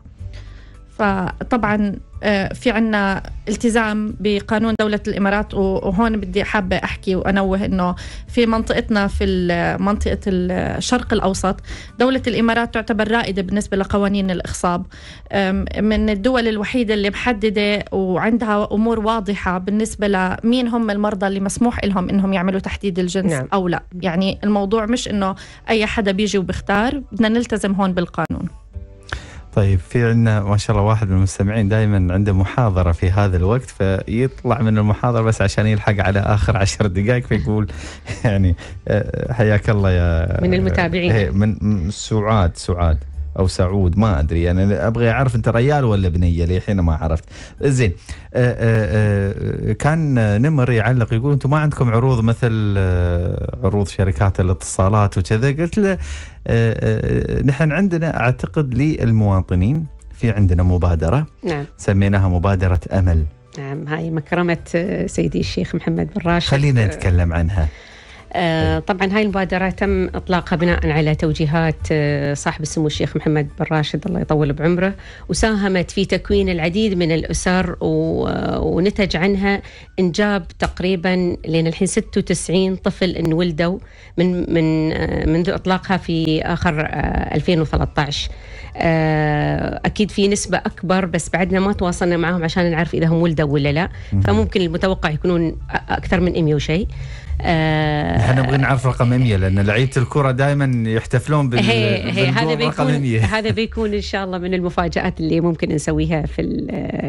فطبعا آه، في عنا التزام بقانون دولة الإمارات وهون بدي حابة أحكي وأنوه أنه في منطقتنا في منطقة الشرق الأوسط دولة الإمارات تعتبر رائدة بالنسبة لقوانين الإخصاب من الدول الوحيدة اللي محددة وعندها أمور واضحة بالنسبة لمين هم المرضى اللي مسموح لهم أنهم يعملوا تحديد الجنس نعم. أو لا يعني الموضوع مش أنه أي حدا بيجي وبختار بدنا نلتزم هون بالقانون طيب في عندنا ما شاء الله واحد من المستمعين دائما عنده محاضره في هذا الوقت فيطلع من المحاضره بس عشان يلحق على اخر عشر دقائق فيقول يعني آه، حياك الله يا من المتابعين من سعاد سعاد او سعود ما ادري انا يعني ابغى اعرف انت ريال ولا بنيه للحين ما عرفت زين آه، آه، آه، كان نمر يعلق يقول انتم ما عندكم عروض مثل عروض شركات الاتصالات وكذا قلت له نحن عندنا اعتقد للمواطنين في عندنا مبادره نعم. سميناها مبادره امل نعم هاي مكرمه سيدي الشيخ محمد بن راشد خلينا نتكلم عنها آه، إيه. طبعا هاي المبادرة تم إطلاقها بناء على توجيهات آه، صاحب السمو الشيخ محمد بن راشد الله يطول بعمره وساهمت في تكوين العديد من الأسر ونتج عنها إنجاب تقريبا لين الحين 96 طفل انولدوا من من آه، منذ إطلاقها في آخر 2013 اكيد في نسبه اكبر بس بعدنا ما تواصلنا معهم عشان نعرف اذا هم ولدوا ولا لا فممكن المتوقع يكونون اكثر من 100 وشيء احنا آه، نبغى نعرف رقم 100 لان لعيبه الكره دائما يحتفلون بال هذا بيكون هذا بيكون ان شاء الله من المفاجات اللي ممكن نسويها في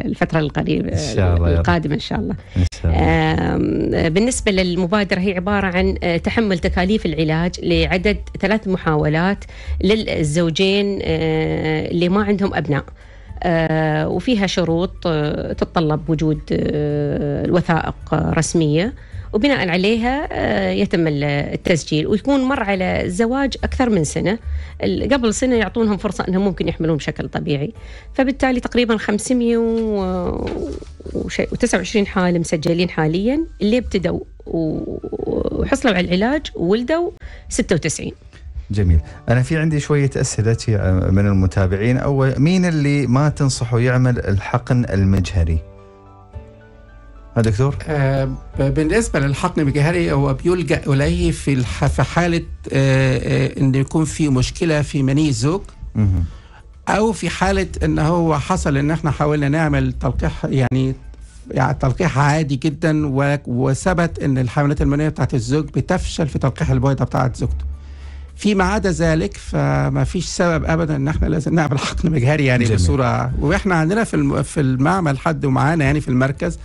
الفتره القريبه إن شاء الله القادمه ان شاء الله, إن شاء الله. بالنسبه للمبادره هي عباره عن آه، تحمل تكاليف العلاج لعدد ثلاث محاولات للزوجين آه، اللي ما عندهم ابناء وفيها شروط تتطلب وجود الوثائق رسميه وبناء عليها آه، يتم التسجيل ويكون مر على الزواج أكثر من سنة قبل سنة يعطونهم فرصة أنهم ممكن يحملون بشكل طبيعي فبالتالي تقريبا 500 و29 حالة مسجلين حاليا اللي ابتدوا وحصلوا على العلاج وولدوا 96 جميل أنا في عندي شوية أسئلة من المتابعين أول مين اللي ما تنصحه يعمل الحقن المجهري؟ دكتور آه بالنسبه للحقن المجهري هو بيلجا اليه في في حاله آه آه ان يكون في مشكله في مني الزوج او في حاله ان هو حصل ان احنا حاولنا نعمل تلقيح يعني يعني تلقيح عادي جدا وثبت ان الحملات المنيه بتاعت الزوج بتفشل في تلقيح البويضه بتاعت زوجته. فيما عدا ذلك فما فيش سبب ابدا ان احنا لازم نعمل حقن مجهري يعني جميل. بصوره واحنا عندنا في في المعمل حد ومعانا يعني في المركز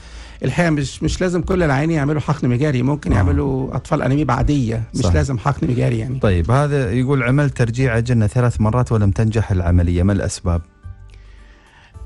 الحقيقه مش مش لازم كل العيان يعملوا حقن مجاري ممكن آه. يعملوا اطفال انيميب عاديه مش صح. لازم حقن مجاري يعني طيب هذا يقول عملت ترجيع الجنه ثلاث مرات ولم تنجح العمليه ما الاسباب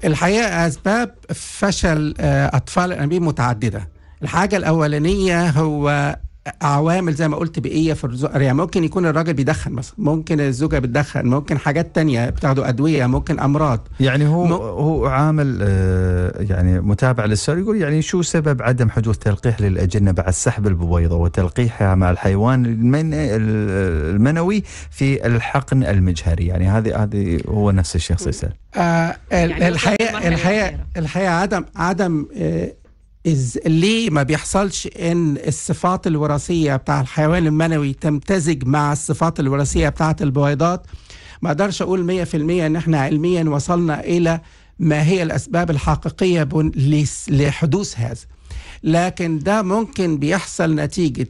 الحقيقه اسباب فشل آه، اطفال الانابيب متعدده الحاجه الاولانيه هو عوامل زي ما قلت بيئيه في الرزق يعني ممكن يكون الراجل بيدخن مثلا ممكن الزوجه بتدخن ممكن حاجات تانية بتاخدوا ادويه ممكن امراض يعني هو م... هو عامل آه، يعني متابع للسؤال يقول يعني شو سبب عدم حدوث تلقيح للاجنه بعد سحب البويضه وتلقيحها مع الحيوان المن... المنوي في الحقن المجهري يعني هذه هذه هو نفس الشخص يسال آه يعني الحقيقه الحقيقه الحقيقه عدم عدم آه إز ليه ما بيحصلش ان الصفات الوراثيه بتاع الحيوان المنوي تمتزج مع الصفات الوراثيه بتاعه البويضات ما اقدرش اقول 100% ان احنا علميا وصلنا الى ما هي الاسباب الحقيقيه لحدوث هذا لكن ده ممكن بيحصل نتيجه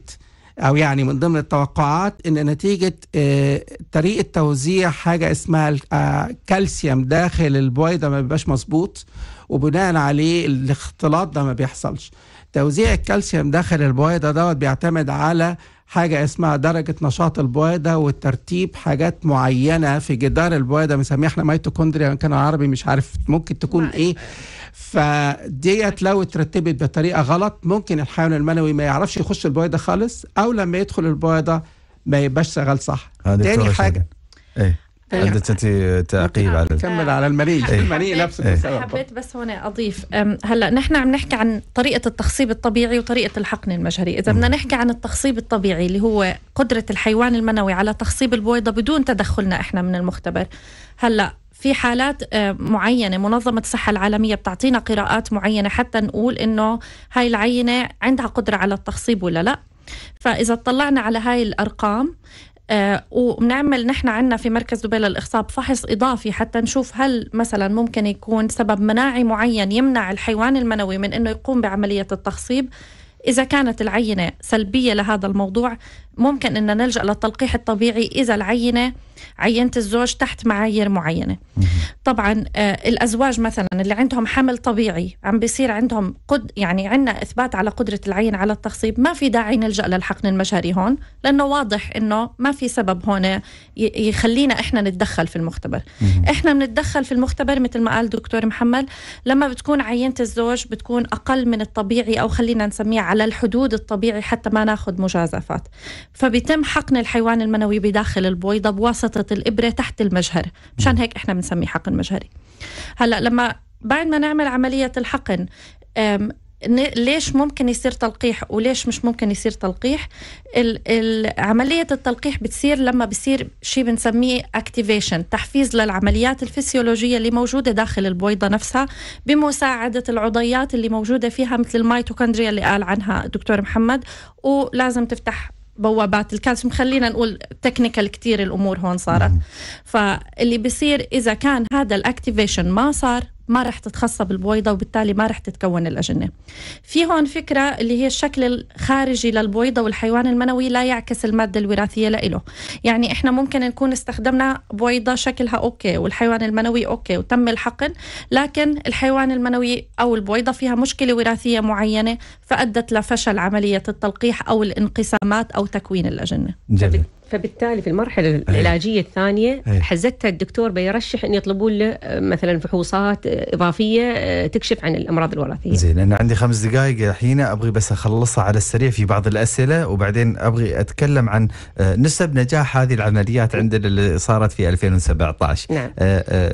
او يعني من ضمن التوقعات ان نتيجه آه، طريقه توزيع حاجه اسمها الكالسيوم آه، داخل البويضه ما بيبقاش مظبوط وبناء عليه الاختلاط ده ما بيحصلش توزيع الكالسيوم داخل البويضه دوت بيعتمد على حاجة اسمها درجة نشاط البويضة وترتيب حاجات معينة في جدار البويضة بنسميها احنا ميتوكوندريا كان عربي مش عارف ممكن تكون ايه فديت لو اترتبت بطريقه غلط ممكن الحيوان المنوي ما يعرفش يخش البويضه خالص او لما يدخل البويضه ما يبقاش شغال صح تاني حاجه ايه عندك انت تعقيب نعم. على كمل على المني إيه. المريء نفسه ايه. حبيت بس هنا اضيف هلا نحن عم نحكي عن طريقه التخصيب الطبيعي وطريقه الحقن المجهري اذا بدنا نحكي عن التخصيب الطبيعي اللي هو قدره الحيوان المنوي على تخصيب البويضه بدون تدخلنا احنا من المختبر هلا في حالات آه، معينه منظمه الصحه العالميه بتعطينا قراءات معينه حتى نقول انه هاي العينه عندها قدره على التخصيب ولا لا فاذا اطلعنا على هاي الارقام آه وبنعمل نحن عندنا في مركز دبي للاخصاب فحص اضافي حتى نشوف هل مثلا ممكن يكون سبب مناعي معين يمنع الحيوان المنوي من انه يقوم بعمليه التخصيب اذا كانت العينه سلبيه لهذا الموضوع ممكن أن نلجأ للتلقيح الطبيعي إذا العينة عينة الزوج تحت معايير معينة طبعا آه، الأزواج مثلا اللي عندهم حمل طبيعي عم بيصير عندهم قد يعني عندنا إثبات على قدرة العين على التخصيب ما في داعي نلجأ للحقن المجهري هون لأنه واضح أنه ما في سبب هون يخلينا إحنا نتدخل في المختبر إحنا بنتدخل في المختبر مثل ما قال دكتور محمد لما بتكون عينة الزوج بتكون أقل من الطبيعي أو خلينا نسميه على الحدود الطبيعي حتى ما ناخذ مجازفات فبيتم حقن الحيوان المنوي بداخل البويضة بواسطة الإبرة تحت المجهر مشان هيك إحنا بنسميه حقن مجهري هلأ لما بعد ما نعمل عملية الحقن ليش ممكن يصير تلقيح وليش مش ممكن يصير تلقيح عملية التلقيح بتصير لما بصير شيء بنسميه اكتيفيشن تحفيز للعمليات الفسيولوجية اللي موجودة داخل البويضة نفسها بمساعدة العضيات اللي موجودة فيها مثل الميتوكوندريا اللي قال عنها الدكتور محمد ولازم تفتح بوابات الكالسيوم خلينا نقول تكنيكال كتير الامور هون صارت نعم. فاللي بيصير اذا كان هذا الاكتيفيشن ما صار ما رح تتخصى بالبويضة وبالتالي ما رح تتكون الأجنة في هون فكرة اللي هي الشكل الخارجي للبويضة والحيوان المنوي لا يعكس المادة الوراثية لإله يعني إحنا ممكن نكون استخدمنا بويضة شكلها أوكي والحيوان المنوي أوكي وتم الحقن لكن الحيوان المنوي أو البويضة فيها مشكلة وراثية معينة فأدت لفشل عملية التلقيح أو الانقسامات أو تكوين الأجنة جميل. فبالتالي في المرحله إيه. العلاجيه الثانيه إيه. حزتها الدكتور بيرشح ان يطلبون له آه، مثلا فحوصات آه، اضافيه آه، تكشف عن الامراض الوراثيه. زين انا عندي خمس دقائق الحين ابغي بس اخلصها على السريع في بعض الاسئله وبعدين ابغي اتكلم عن نسب نجاح هذه العمليات عندنا اللي صارت في 2017. نعم.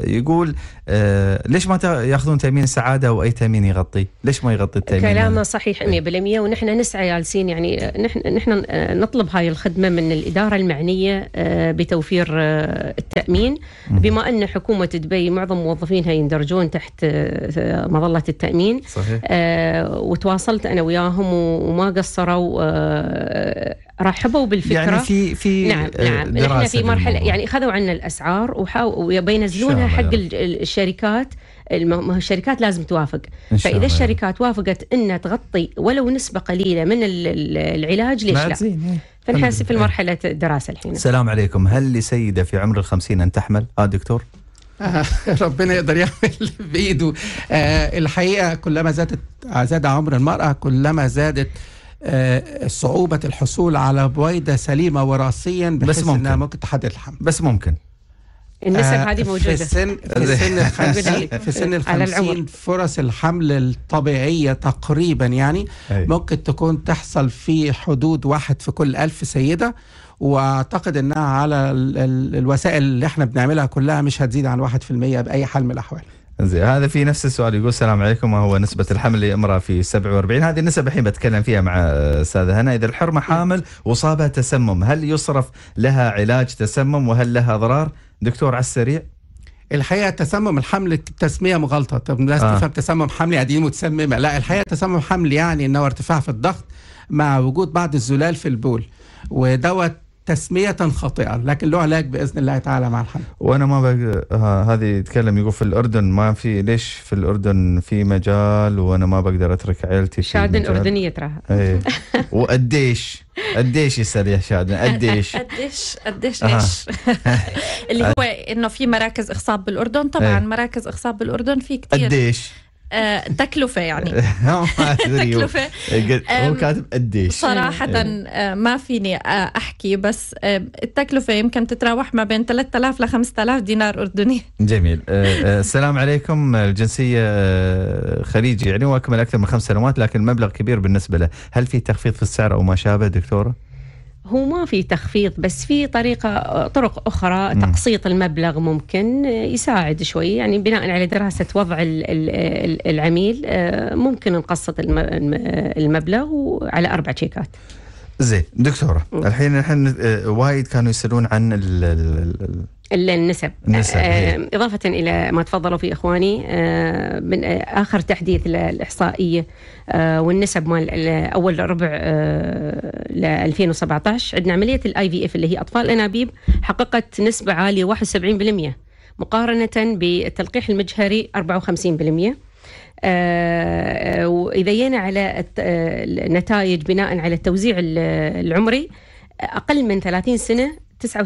يقول ليش ما ياخذون تامين أو واي تامين يغطي؟ ليش ما يغطي التامين؟ كلامه صحيح 100% ونحن نسعى جالسين يعني نحن نحن نطلب هاي الخدمه من الاداره المعنيه آه، بتوفير آه، التامين بما ان حكومه دبي معظم موظفينها يندرجون تحت آه، مظله التامين صحيح. وتواصلت انا وياهم وما قصروا رحبوا بالفكره يعني في في نعم نعم احنا في مرحله يعني خذوا عنا الاسعار وبينزلونها حق الشركات الشركات لازم توافق فاذا الله. الشركات وافقت انها تغطي ولو نسبه قليله من العلاج ليش لا؟ فنحن في المرحلة الدراسة الحين السلام عليكم هل لسيدة في عمر الخمسين أن تحمل؟ آه دكتور آه ربنا يقدر يعمل بإيده آه الحقيقة كلما زادت زاد عمر المرأة كلما زادت آه صعوبة الحصول على بويضة سليمة وراثيا بحيث بس ممكن. انها ممكن تحدد الحمل بس ممكن النسب آه هذه موجوده في السن في سن الخمسين في سن الخمسين فرص الحمل الطبيعيه تقريبا يعني أي. ممكن تكون تحصل في حدود واحد في كل ألف سيده واعتقد انها على الوسائل اللي احنا بنعملها كلها مش هتزيد عن 1% باي حال من الاحوال زين هذا في نفس السؤال يقول السلام عليكم ما هو نسبة الحمل لامرأة في 47 هذه النسب الحين بتكلم فيها مع أستاذة هنا إذا الحرمة حامل وصابها تسمم هل يصرف لها علاج تسمم وهل لها أضرار دكتور على السريع الحقيقه تسمم الحمل تسميه مغلطه طب الناس آه. تفهم تسمم حمل يعني متسممه لا الحقيقه تسمم حمل يعني ان هو ارتفاع في الضغط مع وجود بعض الزلال في البول ودوت تسمية خاطئة لكن له علاج بإذن الله تعالى مع الحل وأنا ما بق... آه، هذه يتكلم يقول في الأردن ما في ليش في الأردن في مجال وأنا ما بقدر أترك عائلتي في شادن أردنية تراها ايه وقديش قديش يسأل يا شادن قديش قديش قديش ايش اللي هو إنه في مراكز إخصاب بالأردن طبعا إيه. مراكز إخصاب بالأردن في كثير قديش آه، تكلفه يعني آه، تكلفه هو كاتب قديش صراحه إيه. آه، ما فيني احكي بس التكلفه يمكن تتراوح ما بين 3000 ل 5000 دينار اردني جميل السلام عليكم الجنسيه خليجي يعني واكمل اكثر من خمس سنوات لكن المبلغ كبير بالنسبه له هل في تخفيض في السعر او ما شابه دكتوره هو ما في تخفيض بس في طريقة طرق أخرى تقسيط المبلغ ممكن آه، يساعد شوي يعني بناء على دراسة وضع العميل آه، ممكن نقسط المبلغ على أربع شيكات زين دكتورة الحين الحين آه، وايد كانوا يسألون عن ال النسب, النسب. آه إيه. إضافة إلى ما تفضلوا فيه إخواني آه من آخر تحديث للإحصائية آه والنسب مال أول ربع آه، ل 2017 عندنا عملية الاي في اف اللي هي أطفال أنابيب حققت نسبة عالية 71% مقارنة بالتلقيح المجهري 54% آه، آه، وإذا جينا على النتائج بناء على التوزيع العمري أقل من 30 سنة 69%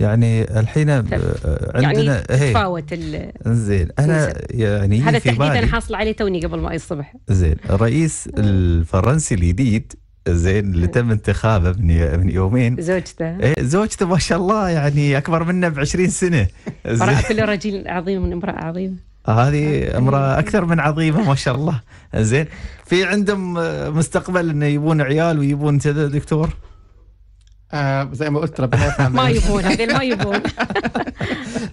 يعني الحين طيب. آه، يعني عندنا يعني تفاوت زين انا يعني هذا في انا حاصل عليه توني قبل ما الصبح زين الرئيس آه. الفرنسي الجديد زين اللي آه. تم انتخابه من من يومين زوجته ايه زوجته ما شاء الله يعني اكبر منه ب 20 سنه زين كل رجل عظيم من امراه عظيمه هذه امراه اكثر من عظيمه ما شاء الله زين في عندهم مستقبل انه يبون عيال ويبون كذا دكتور آه زي ما قلت ربنا يفهم ما يبون ما يبون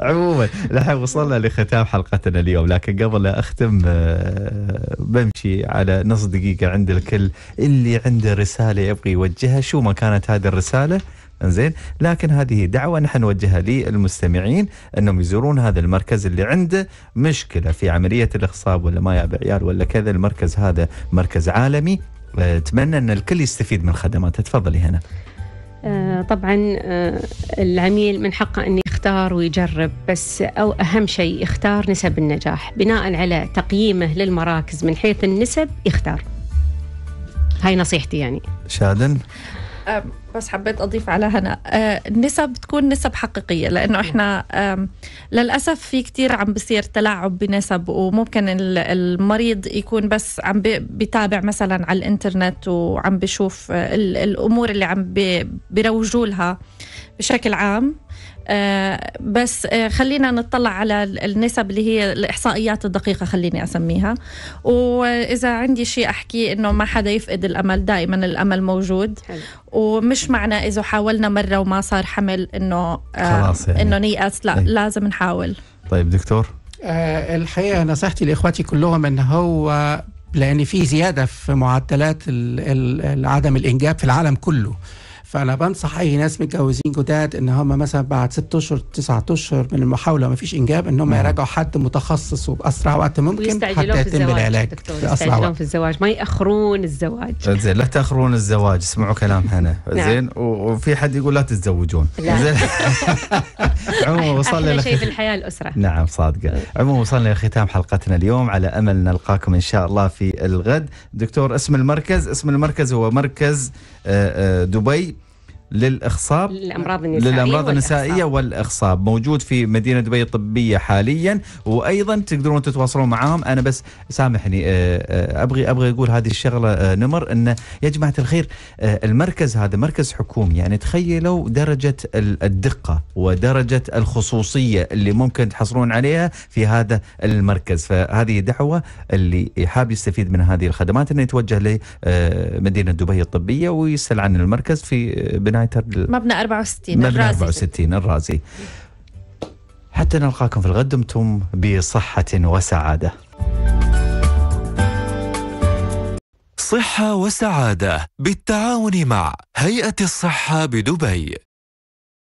عموما نحن وصلنا لختام حلقتنا اليوم لكن قبل لا اختم آه، بمشي على نص دقيقه عند الكل اللي عنده رساله يبغى يوجهها شو ما كانت هذه الرساله زين لكن هذه دعوه نحن نوجهها للمستمعين انهم يزورون هذا المركز اللي عنده مشكله في عمليه الاخصاب ولا ما يابع عيال ولا كذا المركز هذا مركز عالمي آه، اتمنى ان الكل يستفيد من خدماته تفضلي هنا آه، طبعا آه، العميل من حقه أن يختار ويجرب بس أو أهم شيء يختار نسب النجاح بناء على تقييمه للمراكز من حيث النسب يختار هاي نصيحتي يعني شادن آه، بس حبيت اضيف على هنا آه، النسب تكون نسب حقيقيه لانه احنا للاسف في كتير عم بصير تلاعب بنسب وممكن المريض يكون بس عم بيتابع مثلا على الانترنت وعم بشوف الامور اللي عم بيروجوا لها بشكل عام آه، بس آه، خلينا نطلع على النسب اللي هي الاحصائيات الدقيقه خليني اسميها واذا عندي شيء احكي انه ما حدا يفقد الامل دائما الامل موجود حلو. ومش معنى اذا حاولنا مره وما صار حمل انه آه، خلاص يعني. انه نيأس لا طيب. لازم نحاول طيب دكتور أه الحقيقه نصيحتي لاخواتي كلهم ان هو لان في زياده في معدلات عدم الانجاب في العالم كله فانا بنصح اي ناس متجوزين جداد ان هم مثلا بعد ست اشهر تسعة اشهر من المحاوله فيش انجاب ان هم نعم. يراجعوا حد متخصص وباسرع وقت ممكن حتى يتم العلاج يستعجلون في الزواج ما ياخرون الزواج زين لا تاخرون الزواج اسمعوا كلام هنا نعم. زين وفي حد يقول لا تتزوجون زين عموما وصلنا شيء في الحياه الاسره نعم صادقه عموما وصلنا لختام حلقتنا اليوم على امل نلقاكم ان شاء الله في الغد دكتور اسم المركز اسم المركز هو مركز آه، آه، دبي للاخصاب للامراض النسائيه للامراض النسائيه والاخصاب موجود في مدينه دبي الطبيه حاليا وايضا تقدرون تتواصلون معاهم انا بس سامحني آه، آه، ابغي ابغي اقول هذه الشغله آه، نمر انه يا جماعه الخير المركز هذا مركز حكومي يعني تخيلوا درجه الدقه ودرجه الخصوصيه اللي ممكن تحصلون عليها في هذا المركز فهذه دعوه اللي حاب يستفيد من هذه الخدمات انه يتوجه لمدينه دبي الطبيه ويسال عن المركز في بناء نايتر مبنى 64 مبنى الرازي 64 الرازي حتى نلقاكم في الغد دمتم بصحة وسعادة صحة وسعادة بالتعاون مع هيئة الصحة بدبي